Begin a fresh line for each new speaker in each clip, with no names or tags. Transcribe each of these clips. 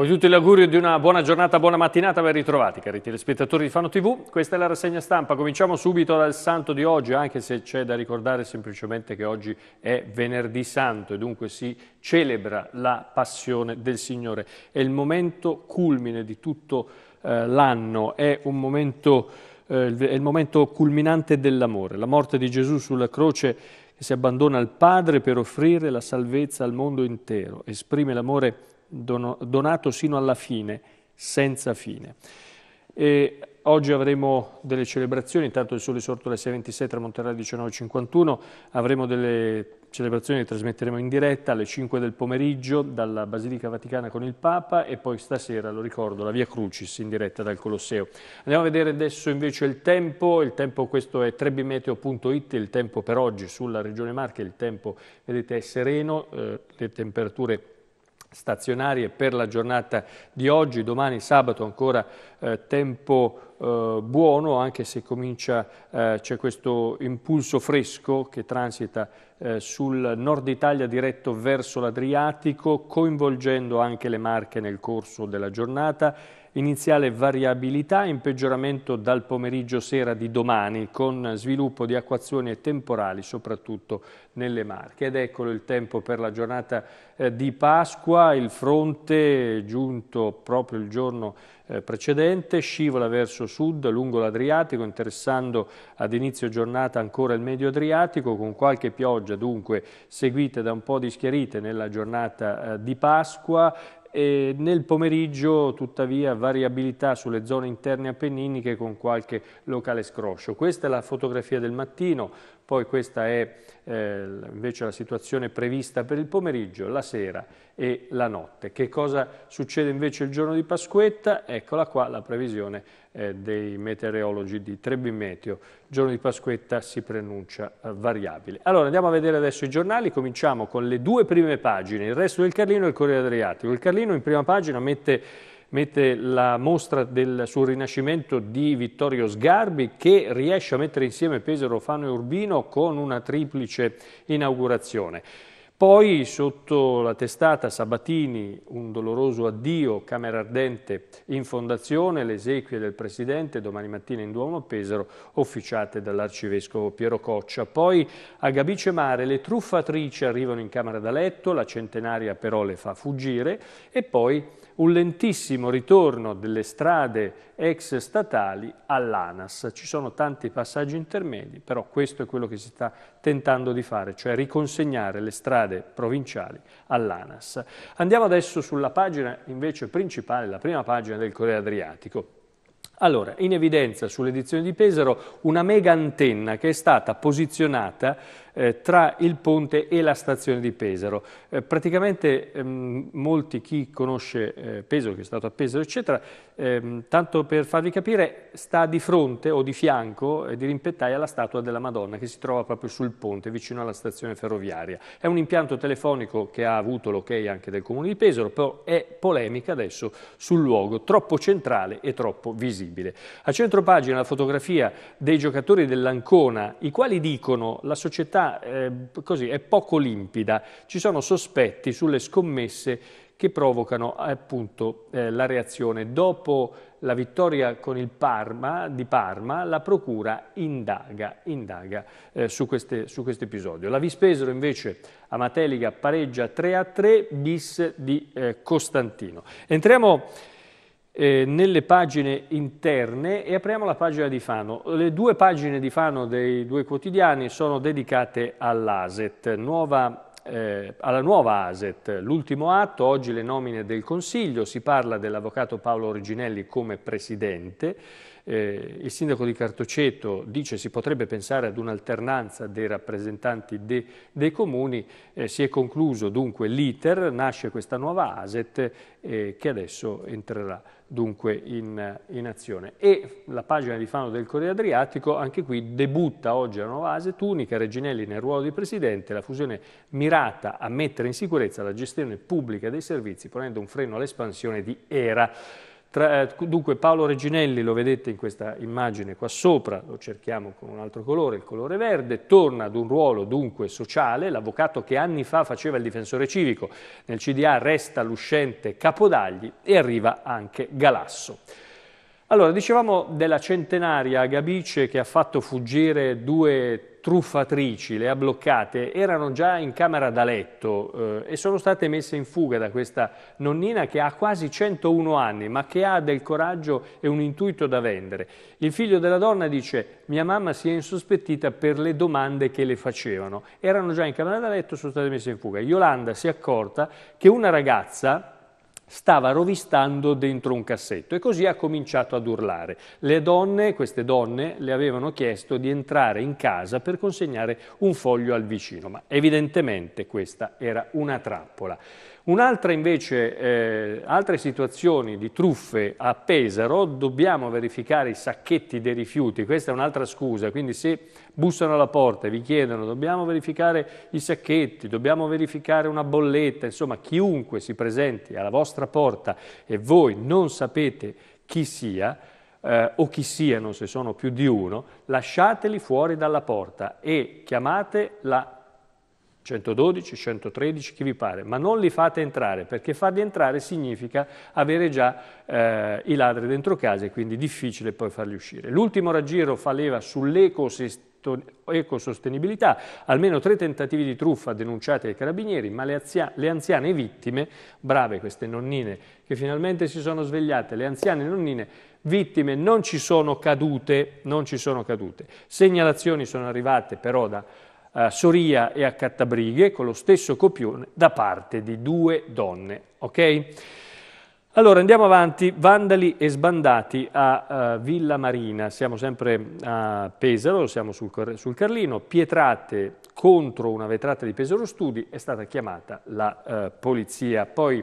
Ho tutti gli auguri di una buona giornata, buona mattinata, ben ritrovati cari telespettatori di Fano TV. Questa è la rassegna stampa, cominciamo subito dal santo di oggi, anche se c'è da ricordare semplicemente che oggi è venerdì santo e dunque si celebra la passione del Signore. È il momento culmine di tutto eh, l'anno, è un momento, eh, è il momento culminante dell'amore. La morte di Gesù sulla croce che si abbandona al Padre per offrire la salvezza al mondo intero, esprime l'amore donato sino alla fine, senza fine. E oggi avremo delle celebrazioni, intanto il sole sorto alle 6.26 tramonterà alle 19.51, avremo delle celebrazioni che trasmetteremo in diretta alle 5 del pomeriggio dalla Basilica Vaticana con il Papa e poi stasera, lo ricordo, la Via Crucis in diretta dal Colosseo. Andiamo a vedere adesso invece il tempo, il tempo questo è trebimeteo.it, il tempo per oggi sulla Regione Marche, il tempo vedete è sereno, eh, le temperature sono stazionarie per la giornata di oggi, domani sabato ancora eh, tempo eh, buono, anche se comincia, eh, c'è questo impulso fresco che transita eh, sul nord Italia diretto verso l'Adriatico, coinvolgendo anche le Marche nel corso della giornata. Iniziale variabilità in peggioramento dal pomeriggio sera di domani con sviluppo di acquazioni e temporali soprattutto nelle Marche. Ed eccolo il tempo per la giornata eh, di Pasqua, il fronte giunto proprio il giorno eh, precedente, scivola verso sud lungo l'Adriatico, interessando ad inizio giornata ancora il Medio Adriatico, con qualche pioggia dunque seguita da un po' di schiarite nella giornata eh, di Pasqua e nel pomeriggio tuttavia variabilità sulle zone interne appenniniche con qualche locale scroscio. Questa è la fotografia del mattino, poi questa è eh, invece la situazione prevista per il pomeriggio, la sera e la notte. Che cosa succede invece il giorno di Pasquetta? Eccola qua la previsione eh, dei meteorologi di Trebimeteo. Il giorno di Pasquetta si pronuncia eh, variabile. Allora andiamo a vedere adesso i giornali, cominciamo con le due prime pagine, il resto del Carlino e il Corriere Adriatico. Il Carlino in prima pagina mette mette la mostra del, sul rinascimento di Vittorio Sgarbi che riesce a mettere insieme Pesaro, Fano e Urbino con una triplice inaugurazione. Poi sotto la testata Sabatini, un doloroso addio, Camera Ardente in fondazione, le esequie del Presidente, domani mattina in Duomo Pesaro, officiate dall'Arcivescovo Piero Coccia. Poi a Gabice Mare le truffatrici arrivano in Camera da letto, la centenaria però le fa fuggire e poi un lentissimo ritorno delle strade ex statali all'ANAS. Ci sono tanti passaggi intermedi, però questo è quello che si sta tentando di fare, cioè riconsegnare le strade provinciali all'ANAS. Andiamo adesso sulla pagina invece principale, la prima pagina del Corriere Adriatico. Allora, in evidenza sull'edizione di Pesaro una mega antenna che è stata posizionata eh, tra il ponte e la stazione di Pesaro. Eh, praticamente ehm, molti, chi conosce eh, Pesaro, che è stato a Pesaro, eccetera, ehm, tanto per farvi capire, sta di fronte o di fianco eh, di rimpettaia la statua della Madonna che si trova proprio sul ponte, vicino alla stazione ferroviaria. È un impianto telefonico che ha avuto l'ok anche del Comune di Pesaro, però è polemica adesso sul luogo, troppo centrale e troppo visibile. A centro pagina la fotografia dei giocatori dell'Ancona, i quali dicono la società eh, così, è poco limpida. Ci sono sospetti sulle scommesse che provocano eh, appunto eh, la reazione. Dopo la vittoria con il Parma, di Parma, la Procura indaga, indaga eh, su questo episodio. La Vispesero invece a Mateliga pareggia 3 a 3 bis di eh, Costantino. Entriamo eh, nelle pagine interne e apriamo la pagina di Fano. Le due pagine di Fano dei due quotidiani sono dedicate all'ASET, nuova, eh, alla nuova ASET. L'ultimo atto, oggi le nomine del Consiglio, si parla dell'avvocato Paolo Originelli come presidente, eh, il sindaco di Cartoceto dice si potrebbe pensare ad un'alternanza dei rappresentanti de, dei comuni, eh, si è concluso dunque l'iter, nasce questa nuova ASET eh, che adesso entrerà dunque in, in, azione. E la pagina di Fano del Corriere Adriatico, anche qui debutta oggi la nuova ASE Tunica, Reginelli nel ruolo di presidente, la fusione mirata a mettere in sicurezza la gestione pubblica dei servizi ponendo un freno all'espansione di ERA. Tra, eh, dunque Paolo Reginelli, lo vedete in questa immagine qua sopra, lo cerchiamo con un altro colore, il colore verde, torna ad un ruolo dunque sociale, l'avvocato che anni fa faceva il difensore civico, nel CDA resta l'uscente Capodagli e arriva anche Galasso. Allora, dicevamo della centenaria Gabice che ha fatto fuggire due truffatrici, le ha bloccate, erano già in camera da letto eh, e sono state messe in fuga da questa nonnina che ha quasi 101 anni ma che ha del coraggio e un intuito da vendere. Il figlio della donna dice mia mamma si è insospettita per le domande che le facevano, erano già in camera da letto, e sono state messe in fuga. Yolanda si è accorta che una ragazza stava rovistando dentro un cassetto e così ha cominciato ad urlare. Le donne, queste donne, le avevano chiesto di entrare in casa per consegnare un foglio al vicino, ma evidentemente questa era una trappola. Un'altra invece, eh, altre situazioni di truffe a Pesaro, dobbiamo verificare i sacchetti dei rifiuti, questa è un'altra scusa, quindi se bussano alla porta e vi chiedono dobbiamo verificare i sacchetti, dobbiamo verificare una bolletta, insomma chiunque si presenti alla vostra porta e voi non sapete chi sia, eh, o chi siano se sono più di uno, lasciateli fuori dalla porta e chiamate la 112, 113, chi vi pare, ma non li fate entrare, perché farli entrare significa avere già eh, i ladri dentro casa e quindi difficile poi farli uscire. L'ultimo raggiro fa leva sull'ecosistema ecosostenibilità, almeno tre tentativi di truffa denunciati ai carabinieri, ma le, azia, le, anziane vittime, brave queste nonnine che finalmente si sono svegliate, le anziane nonnine vittime non ci sono cadute, non ci sono cadute. Segnalazioni sono arrivate però da a Soria e a Cattabrighe con lo stesso copione da parte di due donne. Okay? Allora andiamo avanti, vandali e sbandati a uh, Villa Marina, siamo sempre a Pesaro, siamo sul, sul, Carlino, pietrate contro una vetrata di Pesaro Studi, è stata chiamata la uh, polizia. Poi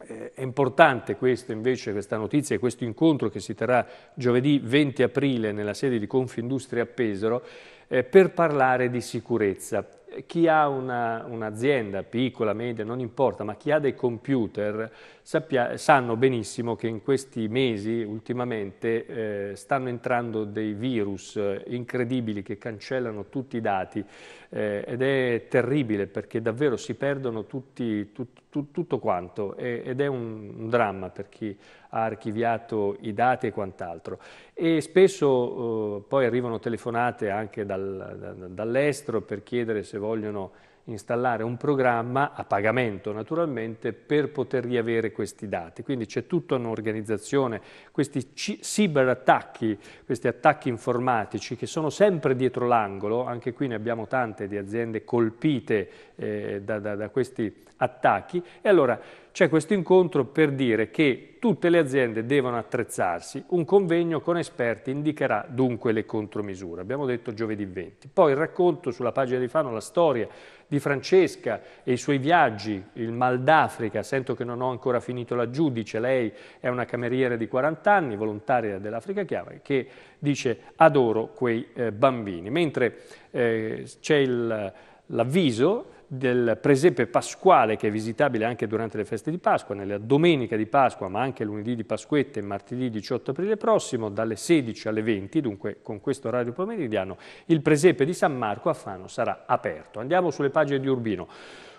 eh, è importante questo invece, questa notizia e questo incontro che si terrà giovedì 20 aprile nella sede di Confindustria a Pesaro, eh, per parlare di sicurezza. Chi ha un'azienda un piccola, media, non importa, ma chi ha dei computer sappia, sanno benissimo che in questi mesi ultimamente eh, stanno entrando dei virus eh, incredibili che cancellano tutti i dati eh, ed è terribile perché davvero si perdono tutti, tut, tut, tutto quanto ed è un, un dramma per chi ha archiviato i dati e quant'altro. E spesso eh, poi arrivano telefonate anche dal, dall'estero per chiedere se vogliono installare un programma a pagamento naturalmente per poter riavere questi dati. Quindi c'è tutta un'organizzazione, questi cyberattacchi, questi attacchi informatici che sono sempre dietro l'angolo, anche qui ne abbiamo tante di aziende colpite eh, da, da, da questi attacchi e allora c'è questo incontro per dire che tutte le aziende devono attrezzarsi, un convegno con esperti indicherà dunque le contromisure, abbiamo detto giovedì 20. Poi il racconto sulla pagina di Fano, la storia di Francesca e i suoi viaggi, il mal d'Africa, sento che non ho ancora finito laggiù. Dice lei è una cameriera di 40 anni, volontaria dell'Africa Chiave, che dice adoro quei eh, bambini, mentre eh, c'è l'avviso del presepe pasquale che è visitabile anche durante le feste di Pasqua, nella domenica di Pasqua, ma anche lunedì di Pasquette e martedì 18 aprile prossimo, dalle 16 alle 20, dunque con questo orario pomeridiano, il presepe di San Marco a Fano sarà aperto. Andiamo sulle pagine di Urbino.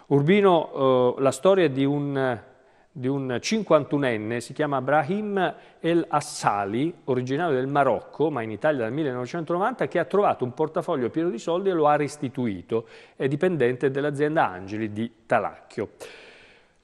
Urbino, eh, la storia di un di un 51enne, si chiama Brahim El Assali, originario del Marocco, ma in Italia dal 1990, che ha trovato un portafoglio pieno di soldi e lo ha restituito. È dipendente dell'azienda Angeli di Talacchio.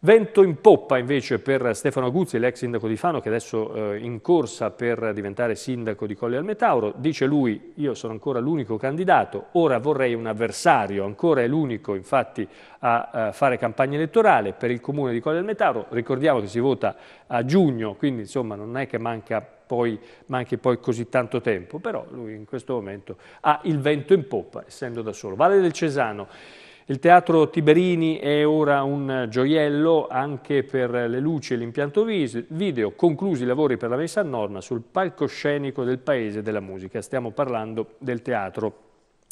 Vento in poppa invece per Stefano Aguzzi, l'ex sindaco di Fano, che adesso eh, in corsa per diventare sindaco di Colle al Metauro. Dice lui, io sono ancora l'unico candidato, ora vorrei un avversario, ancora è l'unico infatti a, a, fare campagna elettorale per il comune di Colle al Metauro. Ricordiamo che si vota a giugno, quindi insomma non è che manca poi, manchi poi così tanto tempo, però lui in questo momento ha il vento in poppa, essendo da solo. Vale del Cesano. Il teatro Tiberini è ora un gioiello anche per le luci e l'impianto video, conclusi i lavori per la messa a norma sul palcoscenico del Paese della Musica. Stiamo parlando del teatro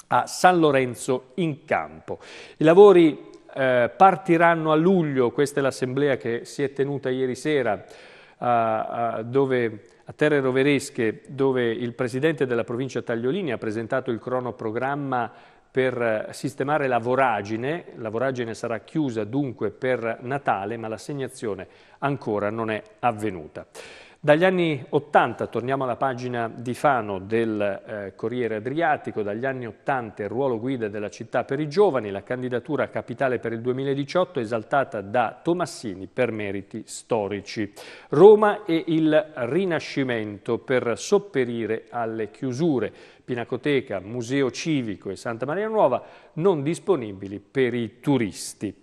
a San Lorenzo in Campo. I lavori eh, partiranno a luglio, questa è l'assemblea che si è tenuta ieri sera, a, a, dove a Terre Roveresche, dove il presidente della provincia Tagliolini ha presentato il cronoprogramma per eh, sistemare la voragine, la voragine sarà chiusa dunque per Natale, ma l'assegnazione ancora non è avvenuta. Dagli anni 80, torniamo alla pagina di Fano del eh, Corriere Adriatico, dagli anni 80 il ruolo guida della città per i giovani, la candidatura a capitale per il 2018 esaltata da Tomassini per meriti storici. Roma e il Rinascimento per sopperire alle chiusure. Pinacoteca, Museo Civico e Santa Maria Nuova non disponibili per i turisti.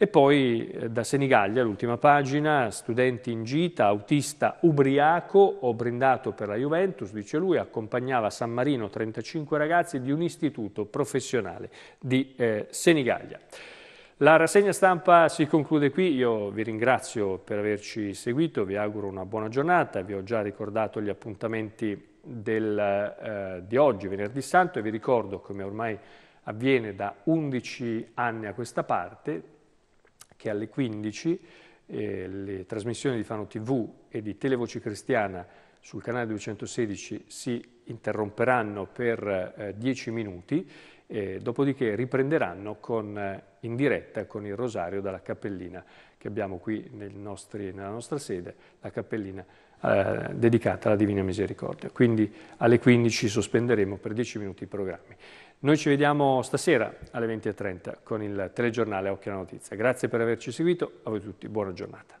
E poi eh, da Senigallia, l'ultima pagina, studenti in gita, autista ubriaco, ho brindato per la Juventus, dice lui, accompagnava a San Marino 35 ragazzi di un istituto professionale di eh, Senigallia. La rassegna stampa si conclude qui, io vi ringrazio per averci seguito, vi auguro una buona giornata, vi ho già ricordato gli appuntamenti del, eh, di oggi, venerdì santo, e vi ricordo come ormai avviene da 11 anni a questa parte, che alle 15 eh, le trasmissioni di Fano TV e di Televoce Cristiana sul canale 216 si interromperanno per eh, 10 minuti, eh, dopodiché riprenderanno con, eh, in diretta con il rosario dalla cappellina che abbiamo qui nel nostri, nella nostra sede, la cappellina eh, dedicata alla Divina Misericordia. Quindi alle 15 sospenderemo per 10 minuti i programmi. Noi ci vediamo stasera alle 20.30 con il telegiornale Occhio alla Notizia. Grazie per averci seguito, a voi tutti buona giornata.